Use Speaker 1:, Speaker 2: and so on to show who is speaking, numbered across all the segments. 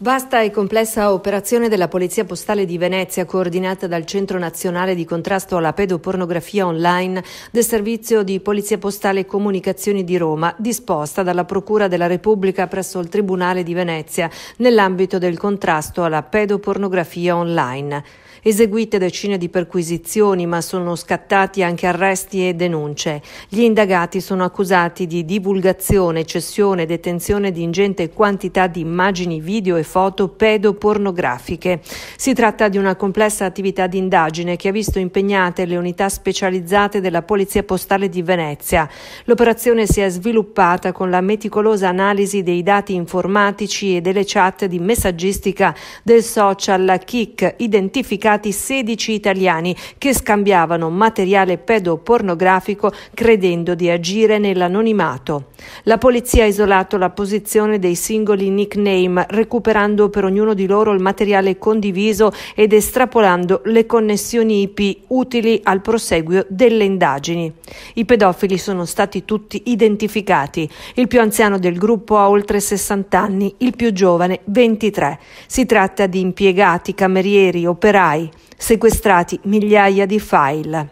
Speaker 1: Vasta e complessa operazione della Polizia Postale di Venezia, coordinata dal Centro Nazionale di Contrasto alla Pedopornografia Online del Servizio di Polizia Postale e Comunicazioni di Roma, disposta dalla Procura della Repubblica presso il Tribunale di Venezia nell'ambito del contrasto alla pedopornografia online. Eseguite decine di perquisizioni, ma sono scattati anche arresti e denunce. Gli indagati sono accusati di divulgazione, cessione e detenzione di ingente quantità di immagini, video e foto pedopornografiche. Si tratta di una complessa attività di indagine che ha visto impegnate le unità specializzate della Polizia Postale di Venezia. L'operazione si è sviluppata con la meticolosa analisi dei dati informatici e delle chat di messaggistica del social Kik, identificati 16 italiani che scambiavano materiale pedopornografico credendo di agire nell'anonimato. La polizia ha isolato la posizione dei singoli nickname recuperati registrando per ognuno di loro il materiale condiviso ed estrapolando le connessioni IP utili al proseguio delle indagini. I pedofili sono stati tutti identificati. Il più anziano del gruppo ha oltre 60 anni, il più giovane 23. Si tratta di impiegati, camerieri, operai, sequestrati migliaia di file.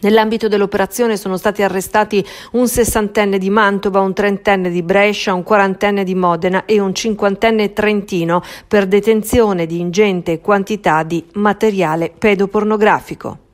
Speaker 1: Nell'ambito dell'operazione sono stati arrestati un sessantenne di Mantova, un trentenne di Brescia, un quarantenne di Modena e un cinquantenne trentino per detenzione di ingente quantità di materiale pedopornografico.